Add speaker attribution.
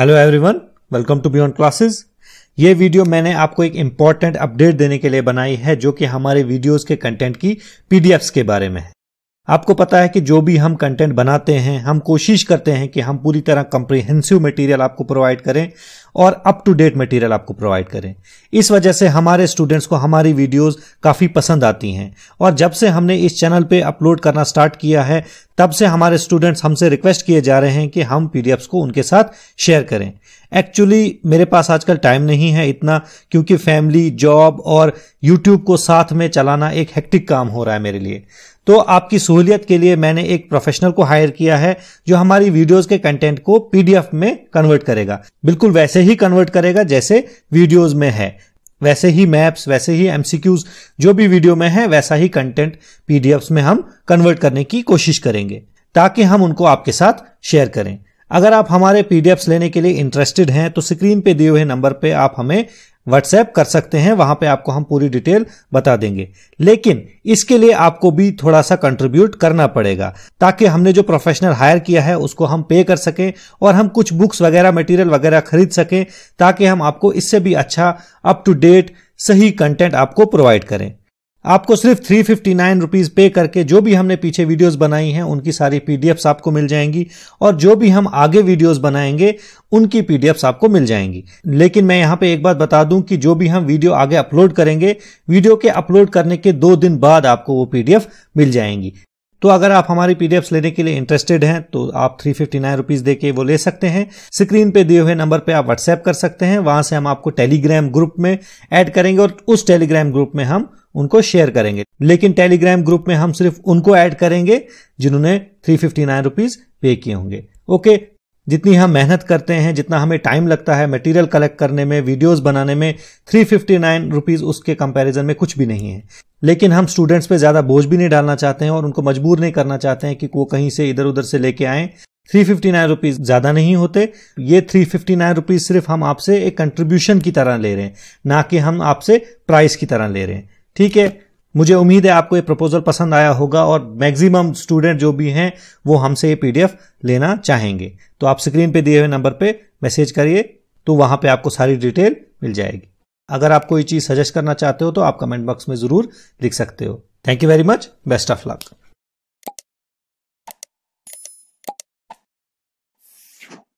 Speaker 1: hello everyone welcome to beyond classes ये video मैंने आपको एक इम्पॉर्टेंट अपडेट देने के लिए बनाई है जो कि हमारे वीडियोस के कंटेंट की पीडीएफ्स के बारे में है आपको पता है कि जो भी हम कंटेंट बनाते हैं हम कोशिश करते हैं कि हम पूरी तरह कंप्रिहेंसिव मटेरियल आपको प्रोवाइड करें और अप टू डेट मटेरियल आपको प्रोवाइड करें इस वजह से हमारे स्टूडेंट्स को हमारी वीडियोस काफ़ी पसंद आती हैं और जब से हमने इस चैनल पे अपलोड करना स्टार्ट किया है तब से हमारे स्टूडेंट्स हमसे रिक्वेस्ट किए जा रहे हैं कि हम पी को उनके साथ शेयर करें एक्चुअली मेरे पास आजकल टाइम नहीं है इतना क्योंकि फैमिली जॉब और यूट्यूब को साथ में चलाना एक हेक्टिक काम हो रहा है मेरे लिए तो आपकी सहूलियत के लिए मैंने एक प्रोफेशनल को हायर किया है जो हमारी वीडियोस के कंटेंट को पीडीएफ में कन्वर्ट करेगा बिल्कुल वैसे ही कन्वर्ट करेगा जैसे वीडियोस में है वैसे ही मैप्स वैसे ही एमसीक्यूज जो भी वीडियो में है वैसा ही कंटेंट पीडीएफ में हम कन्वर्ट करने की कोशिश करेंगे ताकि हम उनको आपके साथ शेयर करें अगर आप हमारे पीडीएफ्स लेने के लिए इंटरेस्टेड हैं तो स्क्रीन पे दिए हुए नंबर पे आप हमें व्हाट्सएप कर सकते हैं वहां पे आपको हम पूरी डिटेल बता देंगे लेकिन इसके लिए आपको भी थोड़ा सा कंट्रीब्यूट करना पड़ेगा ताकि हमने जो प्रोफेशनल हायर किया है उसको हम पे कर सकें और हम कुछ बुक्स वगैरह मटेरियल वगैरह खरीद सकें ताकि हम आपको इससे भी अच्छा अप टू डेट सही कंटेंट आपको प्रोवाइड करें आपको सिर्फ थ्री फिफ्टी नाइन रुपीज़ पे करके जो भी हमने पीछे वीडियोस बनाई हैं उनकी सारी पीडीएफ्स आपको मिल जाएंगी और जो भी हम आगे वीडियोस बनाएंगे उनकी पीडीएफ्स आपको मिल जाएंगी लेकिन मैं यहां पे एक बात बता दूं कि जो भी हम वीडियो आगे अपलोड करेंगे वीडियो के अपलोड करने के दो दिन बाद आपको वो पीडीएफ मिल जाएंगी तो अगर आप हमारी पीडीएफ लेने के लिए इंटरेस्टेड हैं तो आप थ्री फिफ्टी नाइन रुपीज दे के वो ले सकते हैं स्क्रीन पे दिए हुए नंबर पे आप व्हाट्सएप कर सकते हैं वहां से हम आपको टेलीग्राम ग्रुप में ऐड करेंगे और उस टेलीग्राम ग्रुप में हम उनको शेयर करेंगे लेकिन टेलीग्राम ग्रुप में हम सिर्फ उनको ऐड करेंगे जिन्होंने थ्री फिफ्टी नाइन रुपीज पे किए होंगे ओके जितनी हम मेहनत करते हैं जितना हमें टाइम लगता है मटेरियल कलेक्ट करने में वीडियोस बनाने में थ्री फिफ्टी नाइन रुपीज़ उसके कंपैरिजन में कुछ भी नहीं है लेकिन हम स्टूडेंट्स पे ज़्यादा बोझ भी नहीं डालना चाहते हैं और उनको मजबूर नहीं करना चाहते हैं कि वो कहीं से इधर उधर से लेके आए थ्री फिफ्टी नाइन रुपीज़ ज़्यादा नहीं होते ये थ्री फिफ्टी नाइन रुपीज़ सिर्फ हम आपसे एक कंट्रीब्यूशन की तरह ले रहे हैं ना कि हम आपसे प्राइस की तरह ले रहे हैं ठीक है मुझे उम्मीद है आपको ये प्रपोजल पसंद आया होगा और मैक्सिमम स्टूडेंट जो भी हैं वो हमसे ये पीडीएफ लेना चाहेंगे तो आप स्क्रीन पे दिए हुए नंबर पे मैसेज करिए तो वहां पे आपको सारी डिटेल मिल जाएगी अगर आप कोई चीज़ सजेस्ट करना चाहते हो तो आप कमेंट बॉक्स में ज़रूर लिख सकते हो thank you very much best of luck